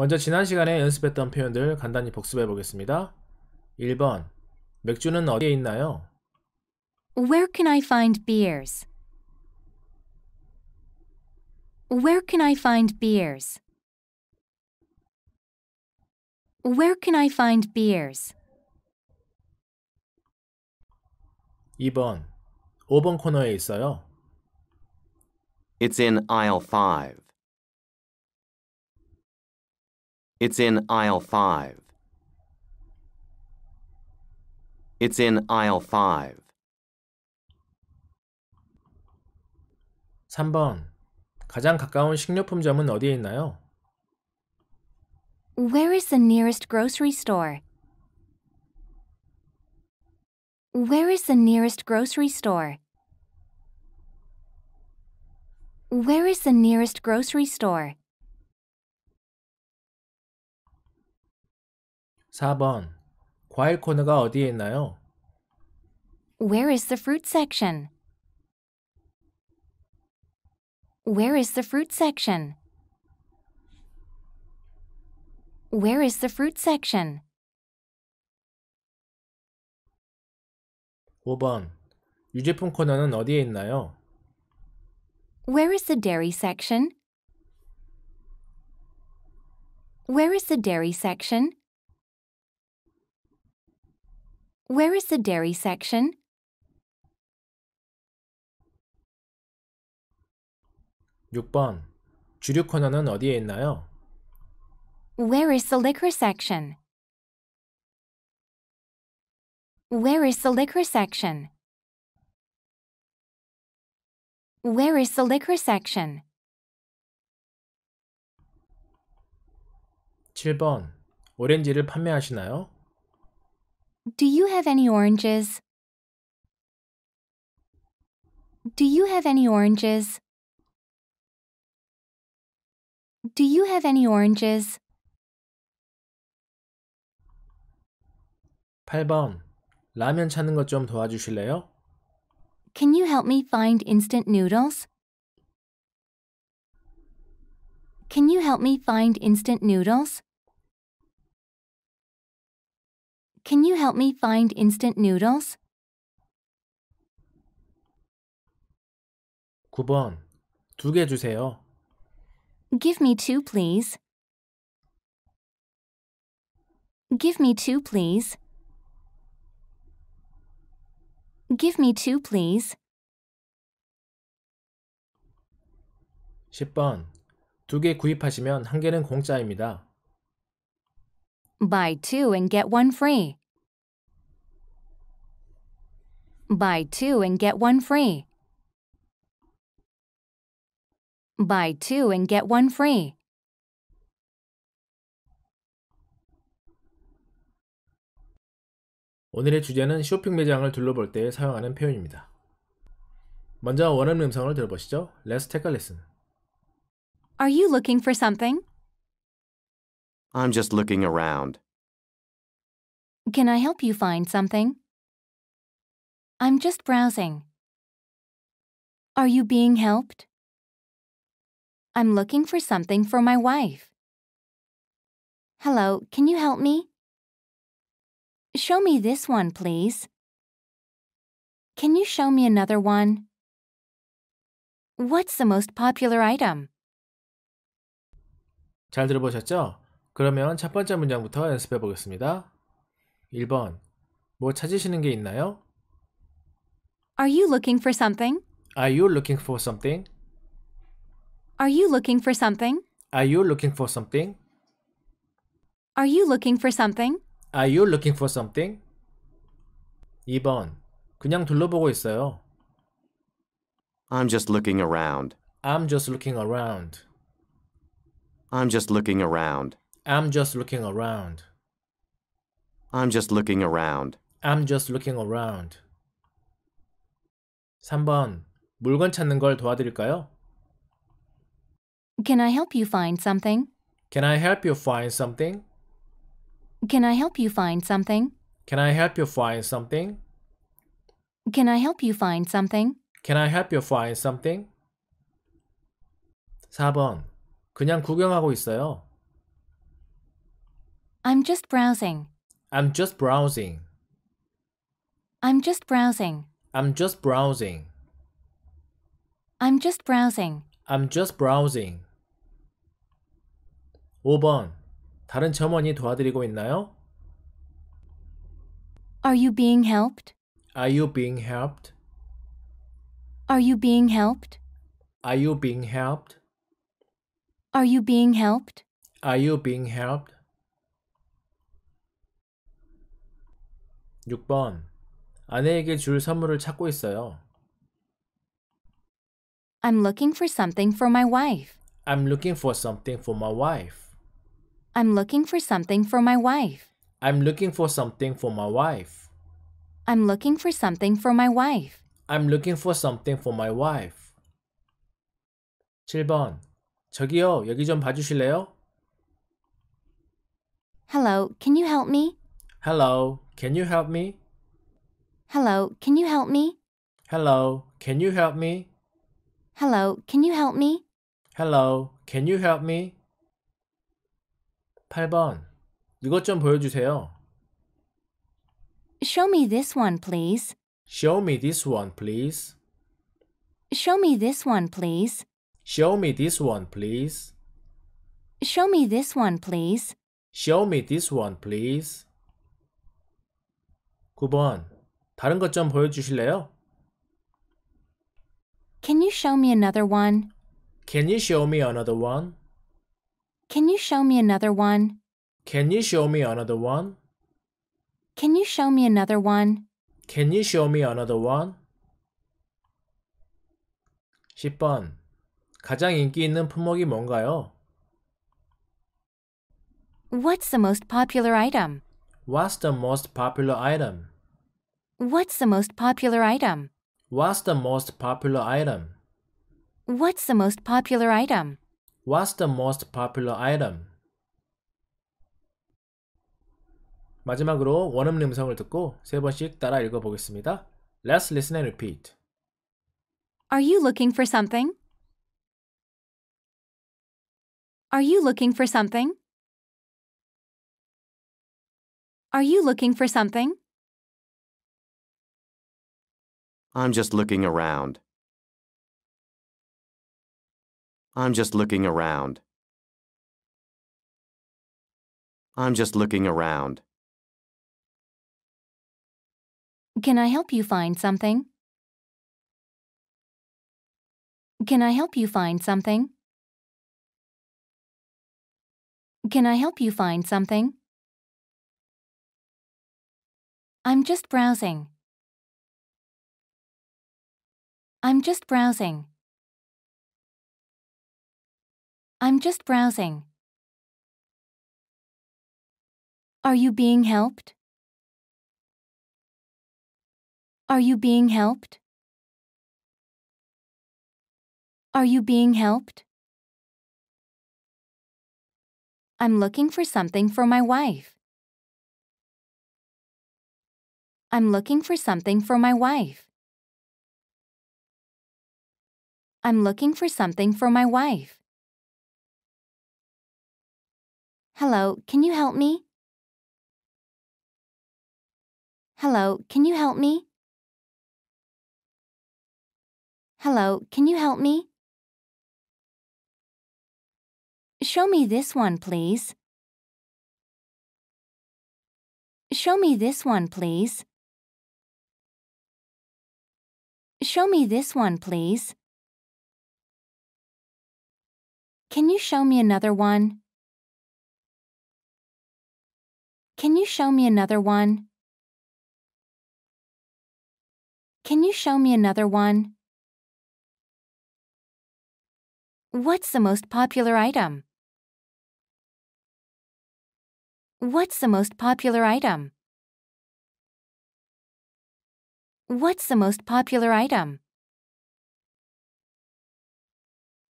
먼저 지난 시간에 연습했던 표현들 간단히 복습해 보겠습니다. 1번 맥주는 어디에 있나요? Where can I find beers? Where can I find beers? Where can I find beers? 2번 5번 코너에 있어요. It's in aisle 5. It's in aisle 5. It's in aisle 5. 3번. 가장 가까운 식료품점은 어디에 있나요? Where is the nearest grocery store? Where is the nearest grocery store? Where is the nearest grocery store? 4번. 과일 코너가 어디에 있나요? Where is the fruit section? Where is the fruit section? Where is the fruit section? 5번. 유제품 코너는 어디에 있나요? Where is the dairy section? Where is the dairy section? Where is the dairy section? 육번 주류 코너는 어디에 있나요? Where is the liquor section? Where is the liquor section? Where is the liquor section? 7번 오렌지를 판매하시나요? Do you have any oranges? Do you have any oranges? Do you have any oranges? 8번 라면 찾는 도와주실래요? Can you help me find instant noodles? Can you help me find instant noodles? Can you help me find instant noodles? 9번. 두 개 주세요. Give me two, please. Give me two, please. Give me two, please. 10번. 두 개 구입하시면 한 개는 공짜입니다. Buy two and get one free. Buy two and get one free. Buy two and get one free. 오늘의 주제는 쇼핑 매장을 둘러볼 때 사용하는 표현입니다. 먼저 원어민 음성을 들어보시죠. Let's take a listen. Are you looking for something? I'm just looking around. Can I help you find something? I'm just browsing. Are you being helped? I'm looking for something for my wife. Hello, can you help me? Show me this one, please. Can you show me another one? What's the most popular item? 잘 들어보셨죠? 그러면 첫 번째 문장부터 연습해 보겠습니다. 1번. 뭐 찾으시는 게 있나요? Are you looking for something? Are you looking for something? Are you looking for something? Are you looking for something? Are you looking for something? Are you looking for something? 2번. 그냥 둘러보고 있어요. I'm just looking around. I'm just looking around. I'm just looking around. I'm just looking around. I'm just looking around. I'm just looking around. 3번. 물건 찾는 걸 도와드릴까요? Can I help you find something? Can I help you find something? Can I help you find something? Can I help you find something? Can I help you find something? Can I help you find something? 4번. 그냥 구경하고 있어요. I'm just browsing. I'm just browsing. I'm just browsing. I'm just browsing. I'm just browsing. I'm just browsing. 5번. 다른 점원이 도와드리고 있나요? Are you being helped? Are you being helped? Are you being helped? Are you being helped? Are you being helped? Are you being helped? 6번 아내에게 줄 선물을 찾고 있어요. I'm looking for something for my wife. I'm looking for something for my wife. I'm looking for something for my wife. I'm looking for something for my wife. I'm looking for something for my wife. I'm looking for something for my wife. 7번. 저기요, 여기 좀 봐주실래요? Hello, can you help me? Hello, can you help me? Hello, can you help me? Hello, can you help me? Hello, can you help me? Hello, can you help me? 8번. 이것 좀 보여주세요. Show me this one, please. Show me this one, please. Show me this one, please. Show me this one, please. Show me this one, please. Show me this one, please. 9번 다른 것 보여주실래요? Can you show me another one? Can you show me another one? Can you show me another one? Can you show me another one? Can you show me another one? Can you show me another one? 10번 가장 인기 있는 품목이 뭔가요? What's the most popular item? What's the most popular item? What's the most popular item? What's the most popular item? What's the most popular item? What's the most popular item? 마지막으로 원음 음성을 듣고 세 번씩 따라 읽어 보겠습니다. Let's listen and repeat. Are you looking for something? Are you looking for something? Are you looking for something? I'm just looking around. I'm just looking around. I'm just looking around. Can I help you find something? Can I help you find something? Can I help you find something? I'm just browsing. I'm just browsing. I'm just browsing. Are you being helped? Are you being helped? Are you being helped? I'm looking for something for my wife. I'm looking for something for my wife. I'm looking for something for my wife. Hello, can you help me? Hello, can you help me? Hello, can you help me? Show me this one, please. Show me this one, please. show me this one, please? Can you show me another one? Can you show me another one? Can you show me another one? What's the most popular item? What's the most popular item? What's the most popular item?